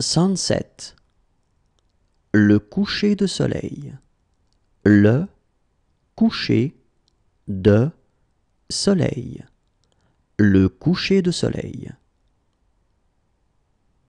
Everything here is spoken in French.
Sunset. Le coucher de soleil. Le coucher de soleil. Le coucher de soleil.